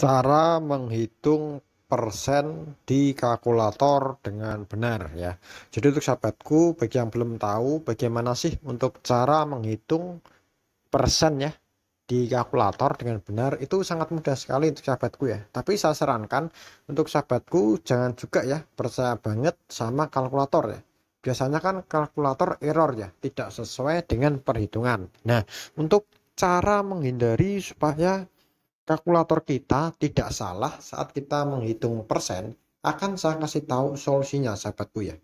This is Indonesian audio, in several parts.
cara menghitung persen di kalkulator dengan benar ya. Jadi untuk sahabatku bagi yang belum tahu bagaimana sih untuk cara menghitung persen ya di kalkulator dengan benar itu sangat mudah sekali untuk sahabatku ya. Tapi saya sarankan untuk sahabatku jangan juga ya percaya banget sama kalkulator ya. Biasanya kan kalkulator error ya, tidak sesuai dengan perhitungan. Nah, untuk cara menghindari supaya kalkulator kita tidak salah saat kita menghitung persen, akan saya kasih tahu solusinya sahabatku ya.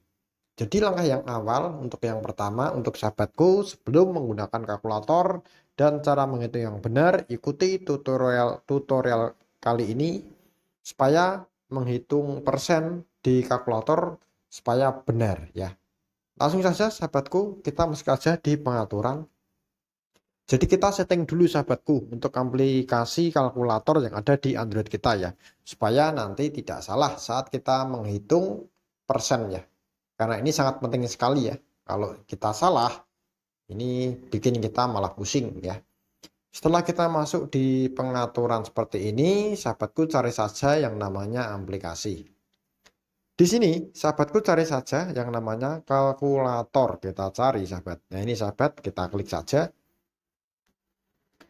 Jadi langkah yang awal untuk yang pertama untuk sahabatku sebelum menggunakan kalkulator dan cara menghitung yang benar ikuti tutorial tutorial kali ini supaya menghitung persen di kalkulator supaya benar ya. Langsung saja sahabatku kita masuk aja di pengaturan jadi kita setting dulu sahabatku untuk aplikasi kalkulator yang ada di Android kita ya. Supaya nanti tidak salah saat kita menghitung persen ya. Karena ini sangat penting sekali ya. Kalau kita salah, ini bikin kita malah pusing ya. Setelah kita masuk di pengaturan seperti ini, sahabatku cari saja yang namanya aplikasi. Di sini, sahabatku cari saja yang namanya kalkulator. Kita cari, sahabat. Nah, ini sahabat, kita klik saja.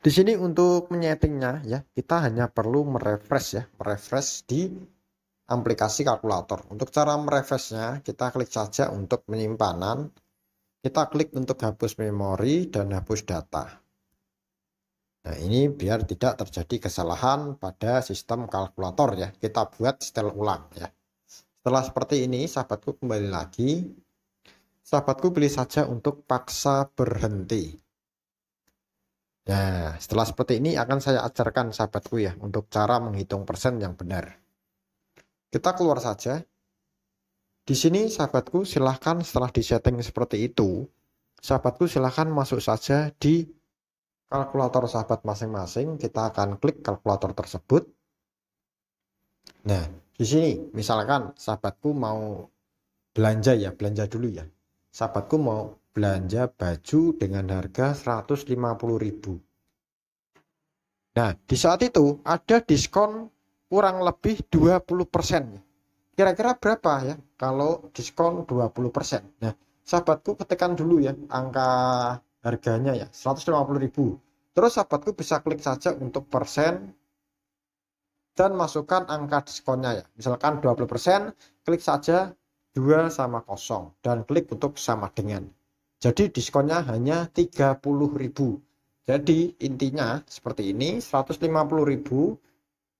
Di sini untuk menyetingnya ya, kita hanya perlu merefresh ya, merefresh di aplikasi kalkulator. Untuk cara merefreshnya, kita klik saja untuk penyimpanan. Kita klik untuk hapus memori dan hapus data. Nah, ini biar tidak terjadi kesalahan pada sistem kalkulator ya. Kita buat setel ulang ya. Setelah seperti ini, sahabatku kembali lagi. Sahabatku pilih saja untuk paksa berhenti. Nah, setelah seperti ini akan saya ajarkan sahabatku ya untuk cara menghitung persen yang benar. Kita keluar saja. Di sini sahabatku silahkan setelah di setting seperti itu, sahabatku silahkan masuk saja di kalkulator sahabat masing-masing. Kita akan klik kalkulator tersebut. Nah, di sini misalkan sahabatku mau belanja ya, belanja dulu ya. Sahabatku mau belanja baju dengan harga 150.000. Nah, di saat itu ada diskon kurang lebih 20%. Kira-kira berapa ya kalau diskon 20%? Nah, sahabatku ketekan dulu ya angka harganya ya 150.000. Terus sahabatku bisa klik saja untuk persen dan masukkan angka diskonnya ya. Misalkan 20%, klik saja 2 sama kosong dan klik untuk sama dengan. Jadi diskonnya hanya 30.000. Jadi intinya seperti ini 150.000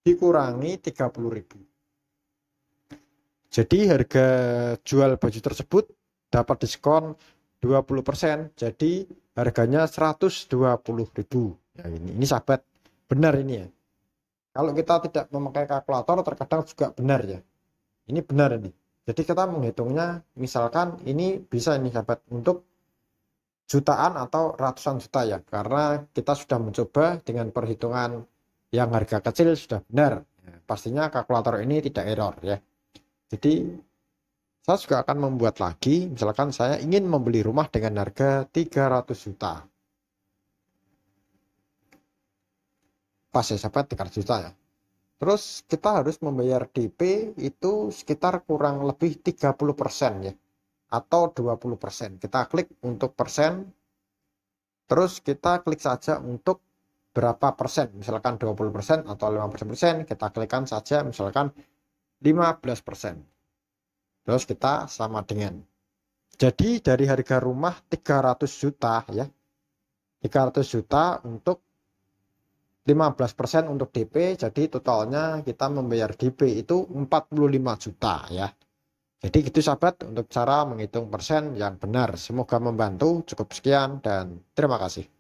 dikurangi 30.000. Jadi harga jual baju tersebut dapat diskon 20%. Jadi harganya 120.000. Ya ini ini sahabat benar ini ya. Kalau kita tidak memakai kalkulator terkadang juga benar ya. Ini benar ini. Jadi kita menghitungnya misalkan ini bisa ini sahabat untuk jutaan atau ratusan juta ya karena kita sudah mencoba dengan perhitungan yang harga kecil sudah benar ya, pastinya kalkulator ini tidak error ya jadi saya juga akan membuat lagi misalkan saya ingin membeli rumah dengan harga 300 juta pas ya sahabat 300 juta ya terus kita harus membayar DP itu sekitar kurang lebih 30% ya atau 20%. Kita klik untuk persen, terus kita klik saja untuk berapa persen, misalkan 20% atau 15 persen, kita klikkan saja misalkan 15 persen. Terus kita sama dengan. Jadi dari harga rumah 300 juta ya, 300 juta untuk 15% untuk DP, jadi totalnya kita membayar DP itu 45 juta ya. Jadi gitu sahabat untuk cara menghitung persen yang benar. Semoga membantu. Cukup sekian dan terima kasih.